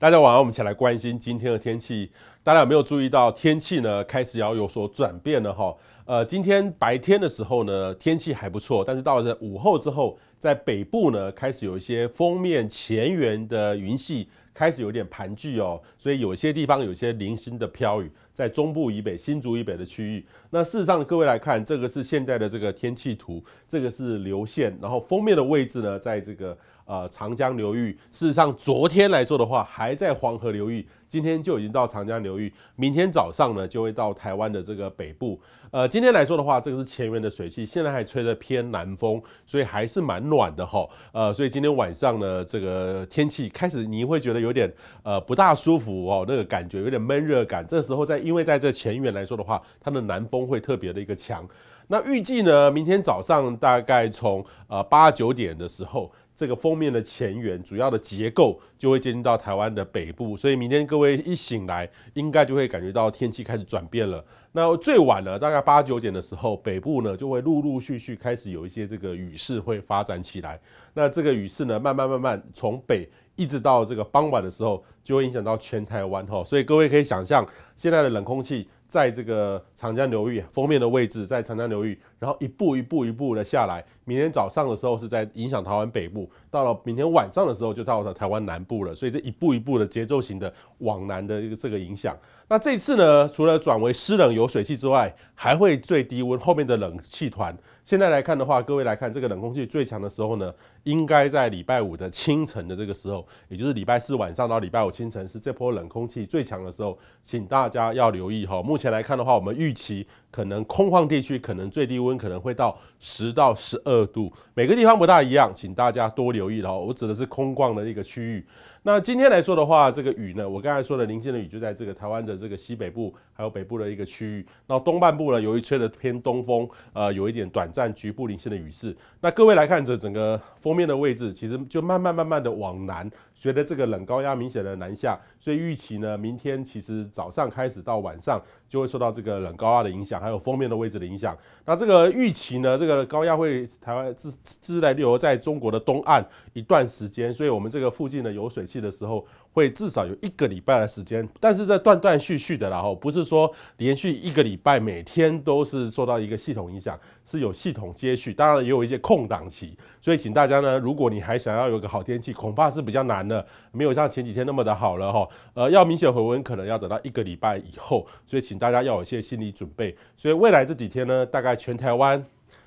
大家晚上，我们一起来关心今天的天气。大家有没有注意到天气呢？开始要有所转变了哈。呃，今天白天的时候呢，天气还不错，但是到了午后之后，在北部呢开始有一些封面前缘的云系开始有点盘踞哦，所以有些地方有些零星的飘雨，在中部以北、新竹以北的区域。那事实上，各位来看，这个是现在的这个天气图，这个是流线，然后封面的位置呢，在这个。呃，长江流域，事实上，昨天来说的话，还在黄河流域，今天就已经到长江流域，明天早上呢，就会到台湾的这个北部。呃，今天来说的话，这个是前缘的水汽，现在还吹着偏南风，所以还是蛮暖的哈。呃，所以今天晚上呢，这个天气开始你会觉得有点呃不大舒服哦，那个感觉有点闷热感。这时候在因为在这前缘来说的话，它的南风会特别的一个强。那预计呢，明天早上大概从呃八九点的时候。这个封面的前缘，主要的结构就会接近到台湾的北部，所以明天各位一醒来，应该就会感觉到天气开始转变了。那最晚呢，大概八九点的时候，北部呢就会陆陆续续开始有一些这个雨势会发展起来。那这个雨势呢，慢慢慢慢从北一直到这个傍晚的时候，就会影响到全台湾哈。所以各位可以想象，现在的冷空气。在这个长江流域封面的位置，在长江流域，然后一步一步一步的下来。明天早上的时候是在影响台湾北部，到了明天晚上的时候就到了台湾南部了。所以这一步一步的节奏型的往南的一个这个影响。那这次呢，除了转为湿冷有水汽之外，还会最低温。后面的冷气团，现在来看的话，各位来看这个冷空气最强的时候呢，应该在礼拜五的清晨的这个时候，也就是礼拜四晚上到礼拜五清晨是这波冷空气最强的时候，请大家要留意哈。目目前来看的话，我们预期可能空旷地区可能最低温可能会到十到十二度，每个地方不大一样，请大家多留意。然后我指的是空旷的一个区域。那今天来说的话，这个雨呢，我刚才说的零星的雨就在这个台湾的这个西北部，还有北部的一个区域。那东半部呢，由于吹的偏东风，呃，有一点短暂、局部零星的雨势。那各位来看这整个封面的位置，其实就慢慢、慢慢的往南，随着这个冷高压明显的南下，所以预期呢，明天其实早上开始到晚上，就会受到这个冷高压的影响，还有封面的位置的影响。那这个预期呢，这个高压会台湾自自来留在中国的东岸一段时间，所以我们这个附近的有水汽。的时候会至少有一个礼拜的时间，但是在断断续续的，然后不是说连续一个礼拜每天都是受到一个系统影响，是有系统接续，当然也有一些空档期。所以请大家呢，如果你还想要有个好天气，恐怕是比较难的，没有像前几天那么的好了哈。呃，要明显回温，可能要等到一个礼拜以后。所以请大家要有一些心理准备。所以未来这几天呢，大概全台湾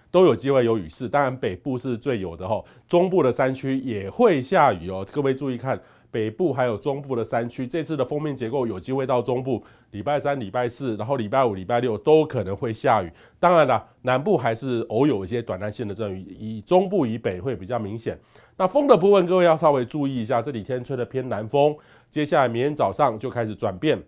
都有机会有雨势，当然北部是最有的哈，中部的山区也会下雨哦。各位注意看。北部还有中部的山区，这次的封面结构有机会到中部。礼拜三、礼拜四，然后礼拜五、礼拜六都可能会下雨。当然了，南部还是偶有一些短暂性的阵雨，以中部以北会比较明显。那风的部分，各位要稍微注意一下，这几天吹的偏南风，接下来明天早上就开始转变，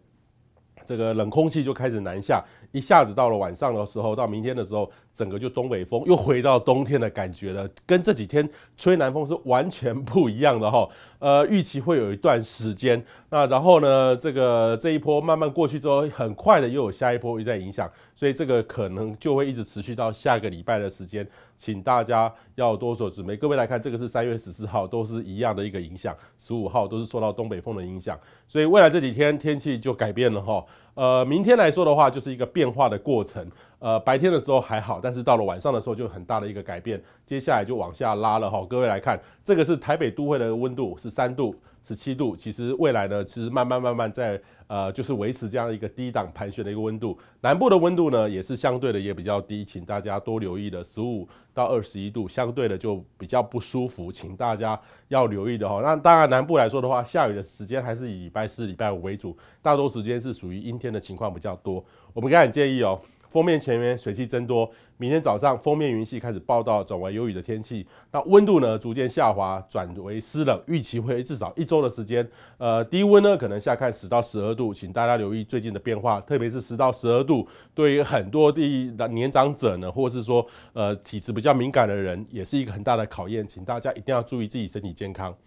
这个冷空气就开始南下，一下子到了晚上的时候，到明天的时候。整个就东北风又回到冬天的感觉了，跟这几天吹南风是完全不一样的哈。呃，预期会有一段时间，那然后呢，这个这一波慢慢过去之后，很快的又有下一波又在影响，所以这个可能就会一直持续到下个礼拜的时间，请大家要多做准备。各位来看，这个是三月十四号，都是一样的一个影响，十五号都是受到东北风的影响，所以未来这几天天气就改变了哈。呃，明天来说的话，就是一个变化的过程。呃，白天的时候还好，但是到了晚上的时候，就很大的一个改变。接下来就往下拉了哈，各位来看，这个是台北都会的温度是三度。十七度，其实未来呢，其实慢慢慢慢在呃，就是维持这样一个低档盘旋的一个温度。南部的温度呢，也是相对的也比较低，请大家多留意的十五到二十一度，相对的就比较不舒服，请大家要留意的哈。那当然，南部来说的话，下雨的时间还是以礼拜四、礼拜五为主，大多时间是属于阴天的情况比较多。我们刚才建议哦。封面前面水汽增多，明天早上封面云系开始报道转为有雨的天气。那温度呢逐渐下滑转为湿冷，预期会至少一周的时间。呃，低温呢可能下看十到十二度，请大家留意最近的变化，特别是十到十二度，对于很多的年长者呢，或是说呃体质比较敏感的人，也是一个很大的考验，请大家一定要注意自己身体健康。